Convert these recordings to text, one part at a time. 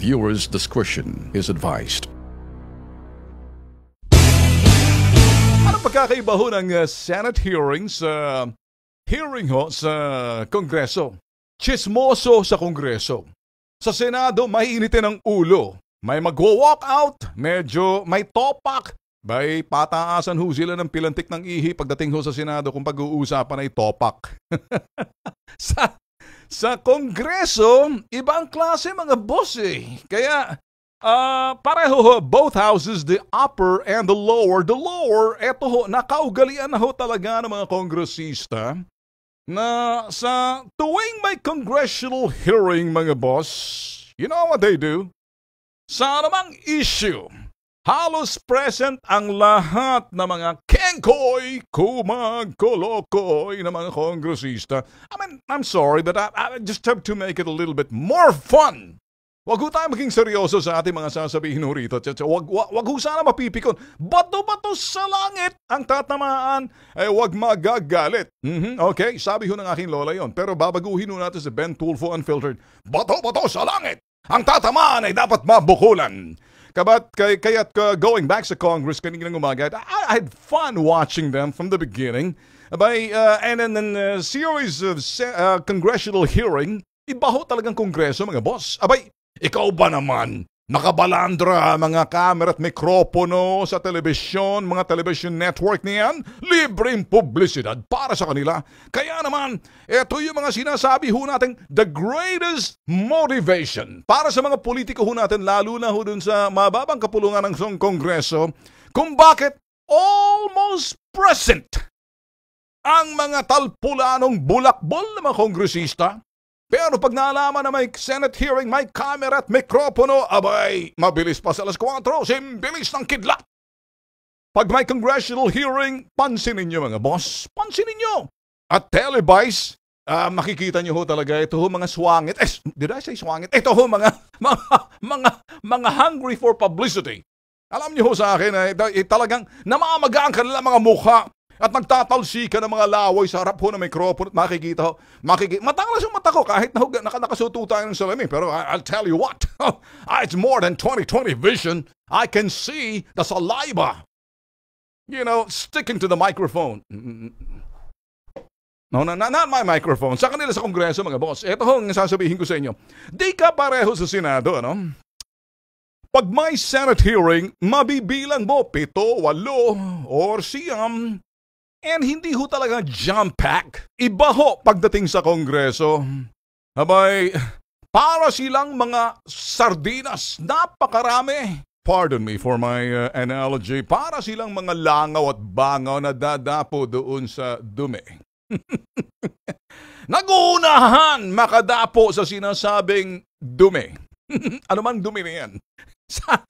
Viewer's discretion is advised. Ano pagkakaiba ho ng uh, Senate hearing sa hearing ho sa Kongreso? Chismoso sa Kongreso. Sa Senado, mainitin ang ulo. May mag-walk out, medyo may topak. Bay, pataasan ho sila ng pilantik ng ihi pagdating ho sa Senado kung pag-uusapan ay topak. sa, sa Kongreso, ibang klase mga boss eh. Kaya Uh, pareho ho, both houses, the upper and the lower. The lower, eto ho, nakaugalian na ho talaga ng mga kongresista na sa tuwing may congressional hearing, mga boss, you know what they do? Sa anumang issue, Halos present ang lahat ng mga kengkoy, kumagkolokoy ng mga kongresista. I mean, I'm sorry, but I, I just have to make it a little bit more fun. Wag ho tayo maging seryoso sa ating mga sasabihin ho rito. Wag, wag, wag ho sana mapipikon. Bato-bato sa langit ang tatamaan. Eh, wag magagalit. Mm-hmm. Okay, sabi ho ng aking lola yon. Pero babaguhin ho natin sa Ben Tulfo Unfiltered. Bato-bato sa langit! Ang tatamaan ay dapat mabukulan. Kabat, kay, kaya uh, going back sa Congress kaninang umaga, I, I had fun watching them from the beginning. By, uh, and then a uh, series of uh, congressional hearing, ibaho talagang kongreso mga boss. Abay, ikaw ba naman? Nakabalandra mga kamera at mikropono sa telebisyon, mga television network niyan, libreng publisidad para sa kanila. Kaya naman, ito yung mga sinasabi ho natin, the greatest motivation para sa mga politiko ho natin, lalo na ho dun sa mababang kapulungan ng Song Kongreso, kung bakit almost present ang mga talpulanong bulakbol na mga kongresista pero pag naalaman na may Senate hearing, may camera at mikropono, abay, mabilis pa sa alas 4, simbilis ng kidlat. Pag may congressional hearing, pansinin nyo mga boss, pansinin nyo. At televise, uh, ah, makikita nyo ho talaga ito ho mga swangit. Eh, did I say swangit? Ito ho mga, mga, mga, mga hungry for publicity. Alam niyo ho sa akin, eh, eh talagang namamaga ang kanila mga mukha at nagtatalsi ka ng mga laway sa harap ho ng mikropono at makikita ho. Makikita. Matanglas yung mata ko kahit na nakasuto tayo ng salamin. Pero I, I'll tell you what, it's more than 2020 vision. I can see the saliva. You know, sticking to the microphone. No, na, not my microphone. Sa kanila sa Kongreso, mga boss. Ito ho ang sasabihin ko sa inyo. Di ka pareho sa Senado, ano? Pag may Senate hearing, mabibilang mo pito, walo, or siyam And hindi ho talaga jump pack. Iba ho pagdating sa Kongreso. Abay, para silang mga sardinas. Napakarami. Pardon me for my uh, analogy. Para silang mga langaw at bangaw na dadapo doon sa dumi. Nagunahan makadapo sa sinasabing dumi. ano mang dumi na yan. sa,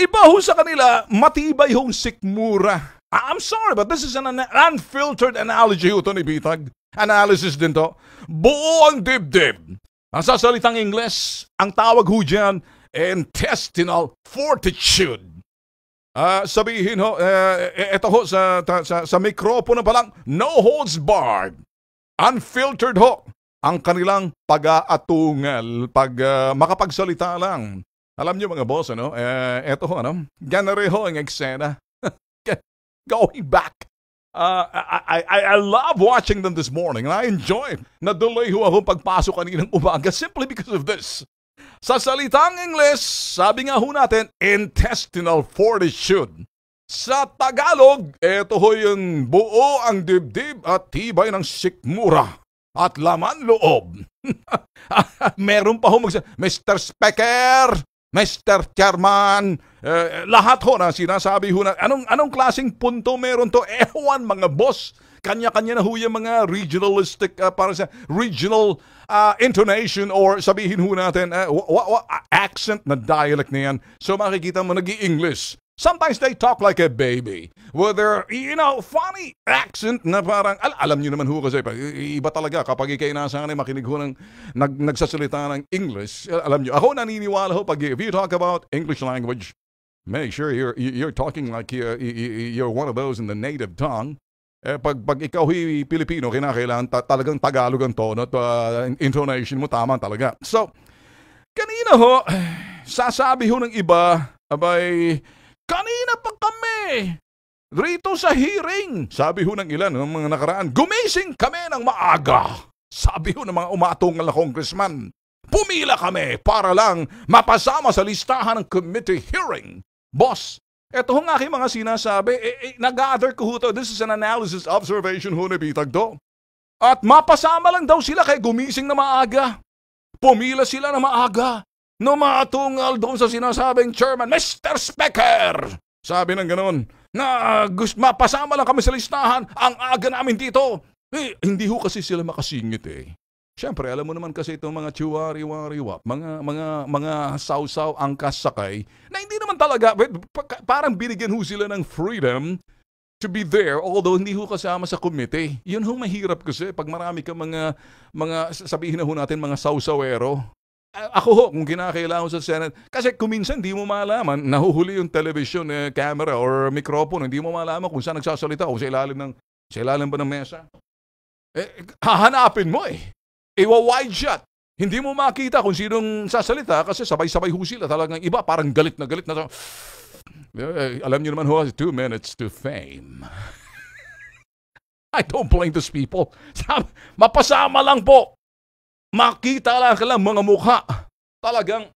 iba ho sa kanila, matibay hong sikmura. I'm sorry, but this is an unfiltered analogy ho to ni Bitag. Analysis din to. Buo ang dibdib. Ang sa Ingles, ang tawag ho dyan, intestinal fortitude. Uh, sabihin ho, uh, eh, ito ho sa, sa, sa mikropono pa lang, no holds barred. Unfiltered ho ang kanilang pag-aatungal, pag uh, makapagsalita lang. Alam niyo mga boss, ano? Eh, eto ho, ano? Ganare ho ang eksena going back. Uh, I, I, I love watching them this morning and I enjoy na delay ho akong pagpasok kaninang umaga simply because of this. Sa salitang Ingles, sabi nga ho natin, intestinal fortitude. Sa Tagalog, ito ho yung buo ang dibdib at tibay ng sikmura at laman loob. Meron pa ho magsa, Mr. Specker, Mr. Chairman, eh, lahat ho na sinasabi ho na, anong, anong klaseng punto meron to? Ewan mga boss, kanya-kanya na ho yung mga regionalistic, uh, para sa regional uh, intonation or sabihin ho natin, uh, wa, wa, accent na dialect na yan. So makikita mo, nag english Sometimes they talk like a baby with their, you know, funny accent na parang, al alam niyo naman ho kasi, iba talaga kapag ikay nasa akin, makinig ho ng nag, nagsasalita ng English. Alam niyo, ako naniniwala ho pag, if you talk about English language, make sure you're, you're talking like uh, you're, you're one of those in the native tongue. Eh, pag, pag ikaw hi Pilipino, kinakailangan ta- talagang Tagalog ang tono at uh, intonation mo tama talaga. So, kanina ho, sasabi ho ng iba, abay, kami eh. rito sa hearing. Sabi ho ng ilan ng mga nakaraan, gumising kami ng maaga. Sabi ho ng mga umatungal na congressman, pumila kami para lang mapasama sa listahan ng committee hearing. Boss, ito ang aking mga sinasabi. E, eh, e, eh, Nag-gather ko ho to. This is an analysis observation ho ni Pitagdo. At mapasama lang daw sila kay gumising na maaga. Pumila sila na maaga. No matungal doon sa sinasabing chairman, Mr. Speaker! Sabi ng ganun, na gusto mapasama lang kami sa listahan, ang aga namin dito. Eh, hindi ho kasi sila makasingit eh. Siyempre, alam mo naman kasi itong mga chiwari-wariwa, wari mga, mga, mga sausaw ang kasakay, na hindi naman talaga, parang binigyan ho sila ng freedom to be there, although hindi ho kasama sa committee. Yun ho mahirap kasi pag marami ka mga, mga sabihin na ho natin, mga sausawero, ako ho, kung kinakailangan sa Senate, kasi kuminsan hindi mo malaman, nahuhuli yung television, eh, camera, or microphone, hindi mo malaman kung saan nagsasalita o sa ilalim, ng, sa ilalim ba ng mesa. Eh, hahanapin mo eh. Iwa-wide shot. Hindi mo makita kung sinong sasalita kasi sabay-sabay ho sila talagang iba. Parang galit na galit na. Eh, alam niyo naman ho, two minutes to fame. I don't blame these people. Mapasama lang po makita lang ka mga mukha. Talagang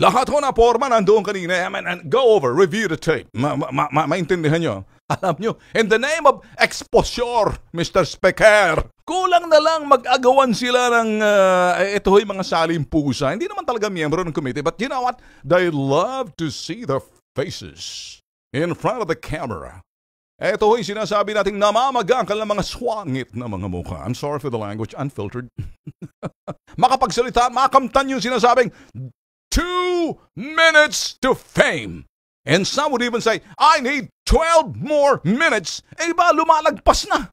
lahat ho na forma nandoon kanina. I mean, and go over, review the tape. Ma ma ma maintindihan nyo. Alam nyo, in the name of exposure, Mr. Speaker, kulang na lang mag-agawan sila ng uh, ito ho'y mga salim pusa. Hindi naman talaga miyembro ng committee, but you know what? They love to see their faces in front of the camera. Ito ho'y sinasabi nating namamagangkal ng mga swangit na mga mukha. I'm sorry for the language, unfiltered. Makapagsalita, makamtan yung sinasabing, two minutes to fame. And some would even say, I need 12 more minutes. Eh ba, lumalagpas na.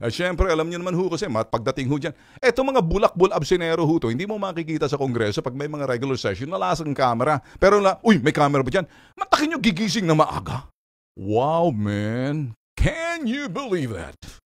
At syempre, alam niyo naman ho kasi, mat, pagdating ho dyan, eto mga bulakbul absinero ho to, hindi mo makikita sa kongreso pag may mga regular session, nalasang kamera. Pero na, uy, may camera ba dyan? Matakin nyo gigising na maaga. Wow, man. Can you believe that?